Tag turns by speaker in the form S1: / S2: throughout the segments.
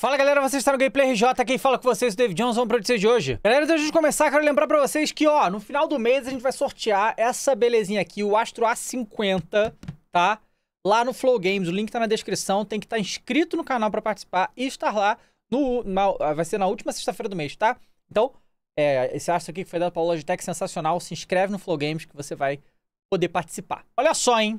S1: Fala galera, vocês estão no Gameplay RJ, quem fala com vocês é o David Johnson para vocês de hoje. Galera, antes de começar, quero lembrar para vocês que, ó, no final do mês a gente vai sortear essa belezinha aqui, o Astro A50, tá? Lá no Flow Games, o link tá na descrição, tem que estar tá inscrito no canal para participar e estar lá no, na, vai ser na última sexta-feira do mês, tá? Então, é, esse Astro aqui que foi dado pra Logitech, sensacional, se inscreve no Flow Games que você vai poder participar. Olha só, hein?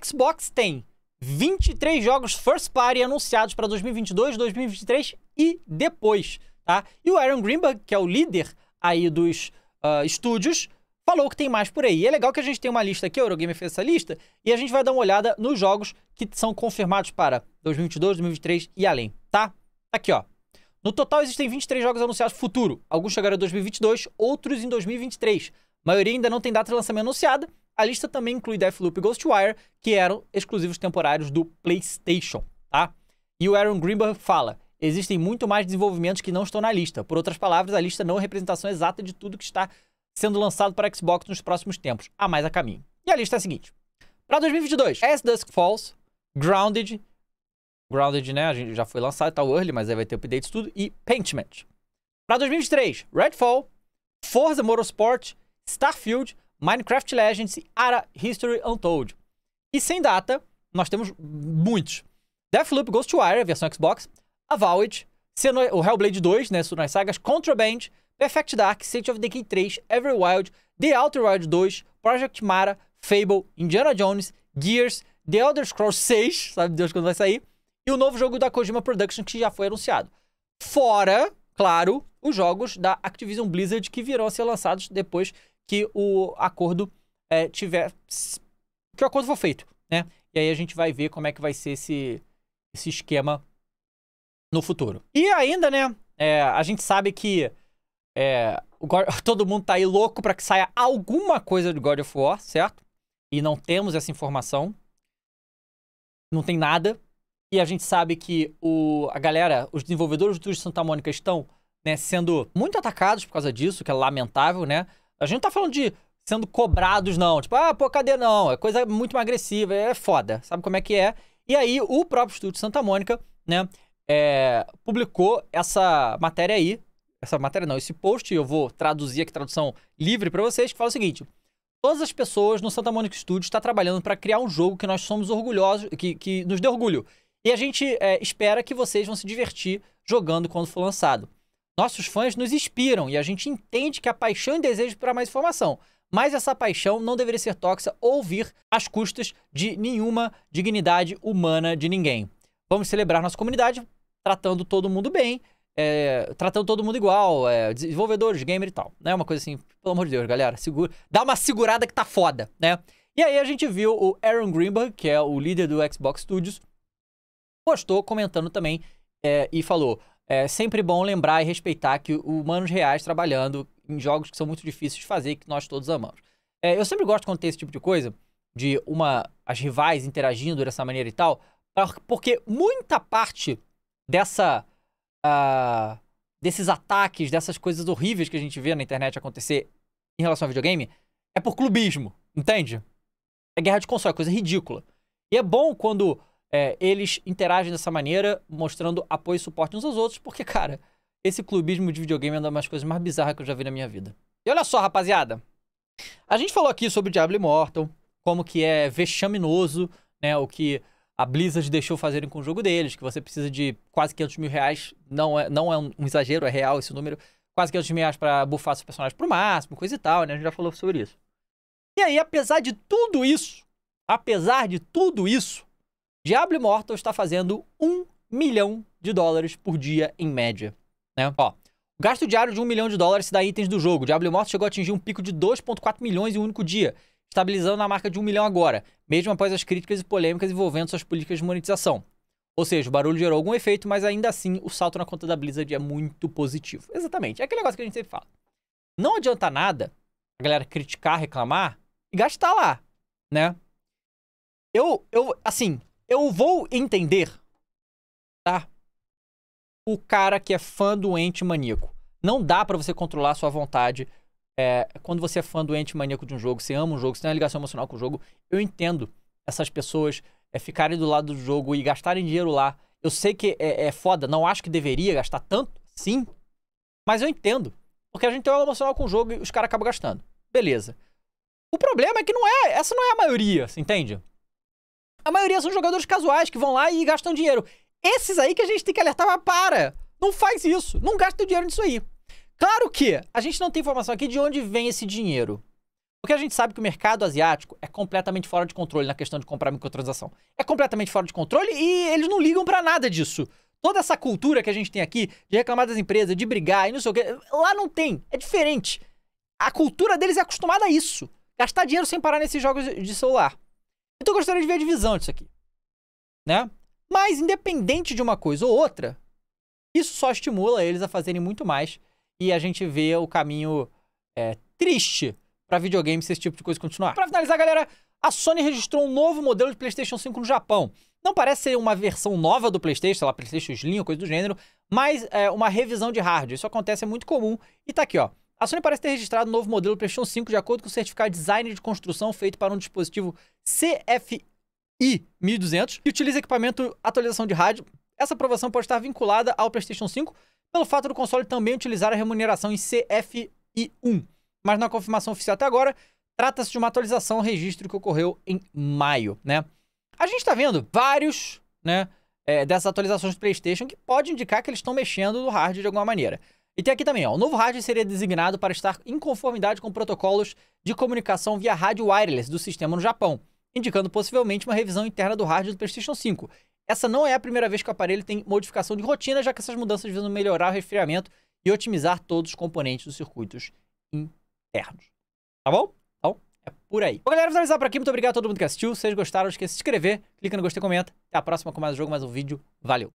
S1: Xbox tem 23 jogos first party anunciados para 2022, 2023 e depois, tá? E o Aaron Greenberg, que é o líder aí dos uh, estúdios, falou que tem mais por aí. E é legal que a gente tem uma lista aqui, o Eurogamer fez essa lista, e a gente vai dar uma olhada nos jogos que são confirmados para 2022, 2023 e além, tá? Aqui, ó. No total existem 23 jogos anunciados futuro. Alguns chegaram em 2022, outros em 2023. A maioria ainda não tem data de lançamento anunciada, a lista também inclui Deathloop e Ghostwire, que eram exclusivos temporários do PlayStation, tá? E o Aaron Greenberg fala: existem muito mais desenvolvimentos que não estão na lista. Por outras palavras, a lista não é representação exata de tudo que está sendo lançado para Xbox nos próximos tempos. Há mais a caminho. E a lista é a seguinte: para 2022, As Dusk Falls, Grounded, Grounded, né? A gente já foi lançado, tá o early, mas aí vai ter updates tudo e Paintment. Para 2023, Redfall, Forza Motorsport, Starfield, Minecraft Legends e Ara History Untold. E sem data, nós temos muitos. Deathloop Ghostwire, versão Xbox, Avowed, Seno o Hellblade 2, né, nas sagas, Contraband, Perfect Dark, State of Decay 3, Everwild, The Outer Wild 2, Project Mara, Fable, Indiana Jones, Gears, The Elder Scrolls 6, sabe Deus quando vai sair, e o novo jogo da Kojima Production que já foi anunciado. Fora, claro, os jogos da Activision Blizzard que virão a ser lançados depois que o acordo é, tiver. que o acordo for feito, né? E aí a gente vai ver como é que vai ser esse, esse esquema no futuro. E ainda, né? É, a gente sabe que é, todo mundo tá aí louco para que saia alguma coisa de God of War, certo? E não temos essa informação. Não tem nada. E a gente sabe que o, a galera, os desenvolvedores do Estúdio Santa Mônica estão né, sendo muito atacados por causa disso, que é lamentável, né? A gente não tá falando de sendo cobrados, não. Tipo, ah, pô, cadê não? É coisa muito agressiva, é foda. Sabe como é que é? E aí, o próprio Estúdio Santa Mônica, né, é, publicou essa matéria aí. Essa matéria não, esse post, eu vou traduzir aqui, tradução livre para vocês, que fala o seguinte. Todas as pessoas no Santa Mônica Studio está trabalhando para criar um jogo que nós somos orgulhosos, que, que nos dê orgulho. E a gente é, espera que vocês vão se divertir jogando quando for lançado. Nossos fãs nos inspiram e a gente entende que a paixão e desejo para mais informação. Mas essa paixão não deveria ser tóxica ou vir às custas de nenhuma dignidade humana de ninguém. Vamos celebrar nossa comunidade tratando todo mundo bem, é, tratando todo mundo igual, é, desenvolvedores, gamer e tal. Né? Uma coisa assim, pelo amor de Deus, galera, segura, dá uma segurada que tá foda, né? E aí a gente viu o Aaron Greenberg, que é o líder do Xbox Studios, postou comentando também é, e falou: é sempre bom lembrar e respeitar que humanos reais trabalhando em jogos que são muito difíceis de fazer e que nós todos amamos. É, eu sempre gosto quando tem esse tipo de coisa, de uma as rivais interagindo dessa maneira e tal, porque muita parte dessa uh, desses ataques, dessas coisas horríveis que a gente vê na internet acontecer em relação ao videogame, é por clubismo, entende? É guerra de console, é coisa ridícula. E é bom quando é, eles interagem dessa maneira, mostrando apoio e suporte uns aos outros, porque, cara, esse clubismo de videogame é uma das coisas mais bizarras que eu já vi na minha vida. E olha só, rapaziada. A gente falou aqui sobre Diablo Immortal, como que é vexaminoso, né? O que a Blizzard deixou fazerem com o jogo deles, que você precisa de quase 500 mil reais. Não é, não é um exagero, é real esse número. Quase 500 mil reais pra bufar seus personagens pro máximo, coisa e tal, né? A gente já falou sobre isso. E aí, apesar de tudo isso, apesar de tudo isso, Diablo Immortal está fazendo 1 milhão de dólares por dia em média. Né? Ó, o gasto diário de 1 milhão de dólares se dá itens do jogo. Diablo Immortal chegou a atingir um pico de 2,4 milhões em um único dia, estabilizando na marca de 1 milhão agora, mesmo após as críticas e polêmicas envolvendo suas políticas de monetização. Ou seja, o barulho gerou algum efeito, mas ainda assim o salto na conta da Blizzard é muito positivo. Exatamente, é aquele negócio que a gente sempre fala. Não adianta nada a galera criticar, reclamar e gastar lá, né? Eu, eu, assim, eu vou entender, tá? O cara que é fã doente maníaco. Não dá para você controlar a sua vontade. É, quando você é fã doente maníaco de um jogo, você ama um jogo, você tem uma ligação emocional com o jogo. Eu entendo essas pessoas é, ficarem do lado do jogo e gastarem dinheiro lá. Eu sei que é, é foda, não acho que deveria gastar tanto, sim. Mas eu entendo. Porque a gente tem uma emocional com o jogo e os caras acabam gastando. Beleza. O problema é que não é. Essa não é a maioria, você entende? A maioria são jogadores casuais que vão lá e gastam dinheiro. Esses aí que a gente tem que alertar, para! Não faz isso, não gasta o dinheiro nisso aí. Claro que a gente não tem informação aqui de onde vem esse dinheiro. Porque a gente sabe que o mercado asiático é completamente fora de controle na questão de comprar microtransação. É completamente fora de controle e eles não ligam para nada disso. Toda essa cultura que a gente tem aqui de reclamar das empresas, de brigar e não sei o quê, lá não tem. É diferente. A cultura deles é acostumada a isso. Gastar dinheiro sem parar nesses jogos de celular. Então eu gostaria de ver a divisão disso aqui. Né? Mas, independente de uma coisa ou outra, isso só estimula eles a fazerem muito mais. E a gente vê o caminho é, triste para videogames se esse tipo de coisa continuar. Para finalizar, galera, a Sony registrou um novo modelo de PlayStation 5 no Japão. Não parece ser uma versão nova do PlayStation, sei lá, PlayStation Slim ou coisa do gênero, mas é, uma revisão de hardware. Isso acontece, é muito comum. E tá aqui, ó. A Sony parece ter registrado um novo modelo PlayStation 5 de acordo com o certificado de design de construção feito para um dispositivo CFI 1200 que utiliza equipamento atualização de rádio. Essa aprovação pode estar vinculada ao PlayStation 5 pelo fato do console também utilizar a remuneração em CFI1. Mas na confirmação oficial até agora, trata-se de uma atualização ao registro que ocorreu em maio, né? A gente está vendo vários, né, é, dessas atualizações do PlayStation que pode indicar que eles estão mexendo no hardware de alguma maneira. E tem aqui também, ó, o novo rádio seria designado para estar em conformidade com protocolos de comunicação via rádio wireless do sistema no Japão, indicando possivelmente uma revisão interna do rádio do PlayStation 5. Essa não é a primeira vez que o aparelho tem modificação de rotina, já que essas mudanças visam melhorar o resfriamento e otimizar todos os componentes dos circuitos internos. Tá bom? Então, é por aí. Bom, galera, finalizar por aqui. Muito obrigado a todo mundo que assistiu. Se vocês gostaram, não esqueça de se inscrever, clica no gostei, comenta. Até a próxima com mais um jogo, mais um vídeo. Valeu!